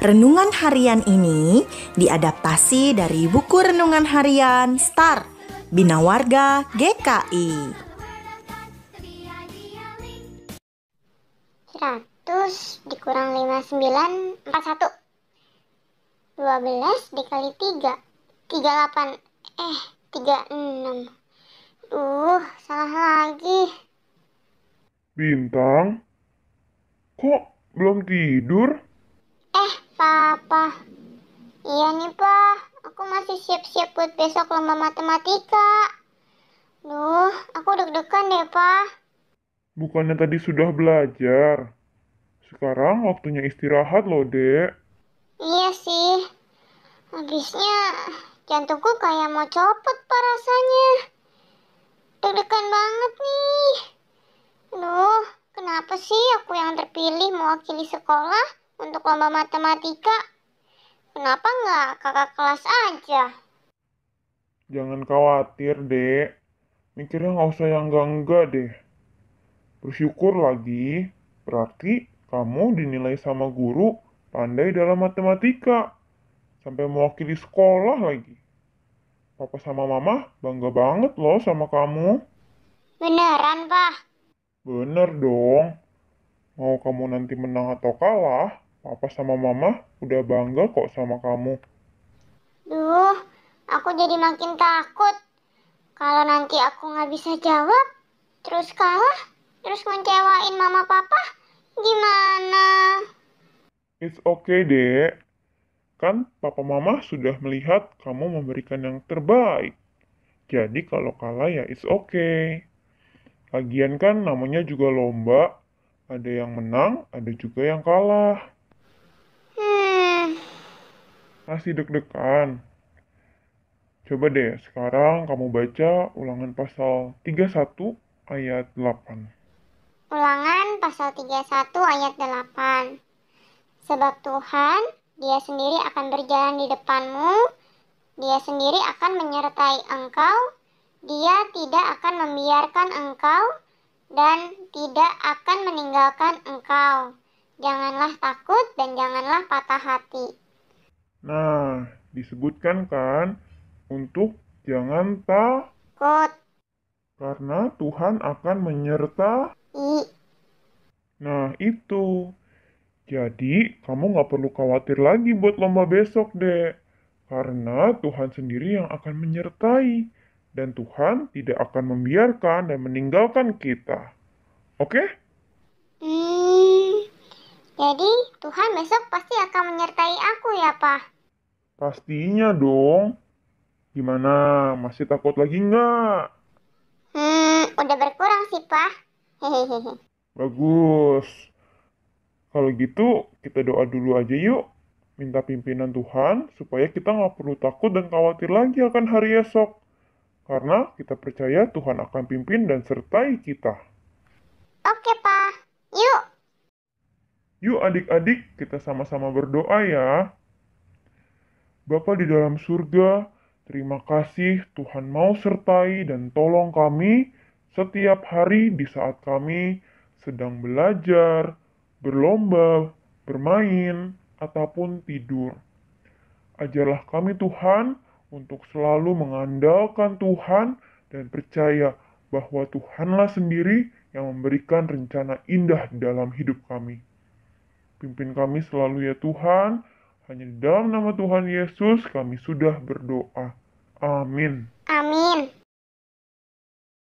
Renungan harian ini diadaptasi dari buku renungan harian Star Bina Warga GKI. 100 dikurang 59 41 12 dikali 3 38 eh 36 Duh salah lagi Bintang kok belum tidur? siap-siap buat besok lomba matematika. Duh, aku deg-degan deh, Pak. Bukannya tadi sudah belajar. Sekarang waktunya istirahat loh, Dek. Iya sih. Habisnya jantungku kayak mau copot, Pak, rasanya. Deg-degan banget nih. Duh, kenapa sih aku yang terpilih mewakili sekolah untuk lomba matematika? Kenapa nggak kakak kelas aja? Jangan khawatir, Dek. Mikirnya nggak usah yang gangga enggak deh. Bersyukur lagi, berarti kamu dinilai sama guru pandai dalam matematika. Sampai mewakili sekolah lagi. Papa sama Mama bangga banget loh sama kamu. Beneran, Pak? Bener dong. Mau kamu nanti menang atau kalah, Papa sama Mama udah bangga kok sama kamu. Duh, Aku jadi makin takut. Kalau nanti aku nggak bisa jawab, terus kalah, terus ngecewain mama papa, gimana? It's okay, Dek. Kan papa mama sudah melihat kamu memberikan yang terbaik. Jadi kalau kalah ya it's okay. Lagian kan namanya juga lomba. Ada yang menang, ada juga yang kalah. Hmm. Masih deg-degan. Coba deh sekarang kamu baca ulangan pasal 31 ayat 8. Ulangan pasal 31 ayat 8. Sebab Tuhan, dia sendiri akan berjalan di depanmu, dia sendiri akan menyertai engkau, dia tidak akan membiarkan engkau, dan tidak akan meninggalkan engkau. Janganlah takut dan janganlah patah hati. Nah, disebutkan kan untuk jangan takut karena Tuhan akan menyertai. Nah, itu. Jadi, kamu nggak perlu khawatir lagi buat lomba besok, deh. Karena Tuhan sendiri yang akan menyertai. Dan Tuhan tidak akan membiarkan dan meninggalkan kita. Oke? Okay? Hmm, jadi Tuhan besok pasti akan menyertai aku ya, Pak? Pastinya dong. Gimana? Masih takut lagi nggak? Hmm, udah berkurang sih, Pak. Bagus. Kalau gitu, kita doa dulu aja yuk. Minta pimpinan Tuhan supaya kita nggak perlu takut dan khawatir lagi akan hari esok. Karena kita percaya Tuhan akan pimpin dan sertai kita. Oke, Pak. Yuk. Yuk adik-adik, kita sama-sama berdoa ya. Bapak di dalam surga, Terima kasih Tuhan mau sertai dan tolong kami setiap hari di saat kami sedang belajar, berlomba, bermain, ataupun tidur. Ajarlah kami Tuhan untuk selalu mengandalkan Tuhan dan percaya bahwa Tuhanlah sendiri yang memberikan rencana indah dalam hidup kami. Pimpin kami selalu ya Tuhan, hanya dalam nama Tuhan Yesus kami sudah berdoa. Amin. Amin.